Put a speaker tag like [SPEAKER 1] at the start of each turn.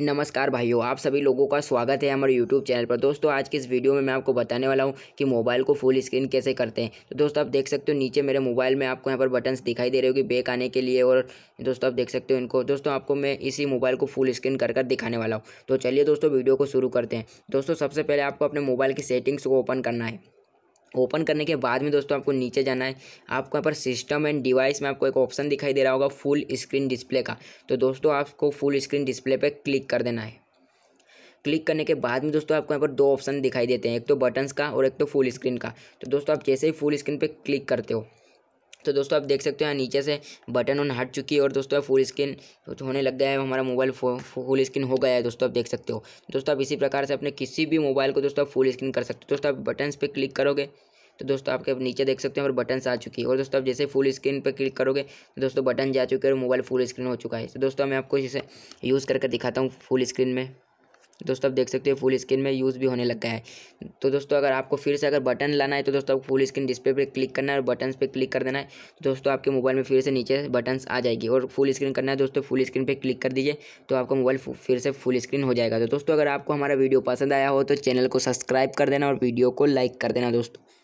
[SPEAKER 1] नमस्कार भाइयों आप सभी लोगों का स्वागत है हमारे यूट्यूब चैनल पर दोस्तों आज की इस वीडियो में मैं आपको बताने वाला हूँ कि मोबाइल को फुल स्क्रीन कैसे करते हैं तो दोस्तों आप देख सकते हो नीचे मेरे मोबाइल में आपको यहाँ पर बटन्स दिखाई दे रहे होगी बेक आने के लिए और दोस्तों आप देख सकते हो इनको दोस्तों आपको मैं इसी मोबाइल को फुल स्क्रीन कर कर दिखाने वाला हूँ तो चलिए दोस्तों वीडियो को शुरू करते हैं दोस्तों सबसे पहले आपको अपने मोबाइल की सेटिंग्स को ओपन करना है ओपन करने के बाद में दोस्तों आपको नीचे जाना है आपको यहाँ पर सिस्टम एंड डिवाइस में आपको एक ऑप्शन दिखाई दे रहा होगा फुल स्क्रीन डिस्प्ले का तो दोस्तों आपको फुल स्क्रीन डिस्प्ले पर क्लिक कर देना है क्लिक करने के बाद में दोस्तों आपको यहाँ पर दो ऑप्शन दिखाई देते हैं एक तो बटन्स का और एक तो फुल स्क्रीन का तो दोस्तों आप जैसे ही फुल स्क्रीन पर क्लिक करते हो तो दोस्तों आप देख सकते हो यहाँ नीचे से बटन ऑन हट चुकी है और दोस्तों फुल स्क्रीन होने लग गया है हमारा मोबाइल फुल स्क्रीन हो गया है दोस्तों आप देख सकते हो दोस्तों आप इसी प्रकार से अपने किसी भी मोबाइल को दोस्तों आप फुल स्क्रीन कर सकते हो दोस्तों आप बटन्स पर क्लिक करोगे तो दोस्तों आपके अब नीचे देख सकते हैं और बटन्स आ चुकी है और दोस्तों आप जैसे फुल स्क्रीन पर क्लिक करोगे तो दोस्तों बटन जा चुके हैं और मोबाइल फुल स्क्रीन हो चुका है तो दोस्तों मैं आपको इसे यूज़ करके दिखाता हूँ फुल स्क्रीन में तो दोस्तों आप देख सकते हो फुल स्क्रीन में यूज़ भी होने लग गया है तो दोस्तों अगर आपको फिर से अगर बटन लाना है तो दोस्तों आपको फुल स्क्रीन डिस्प्ले पे क्लिक करना है और बटन्स पे क्लिक कर देना है तो दोस्तों आपके मोबाइल में फिर से नीचे बटन्स आ जाएगी और फुल स्क्रीन करना है दोस्तों फुल स्क्रीन पर क्लिक कर दीजिए तो आपका मोबाइल फिर से फुल स्क्रीन हो जाएगा तो दोस्तों अगर आपको हमारा वीडियो पसंद आया हो तो चैनल को सब्सक्राइब कर देना और वीडियो को लाइक कर देना दोस्तों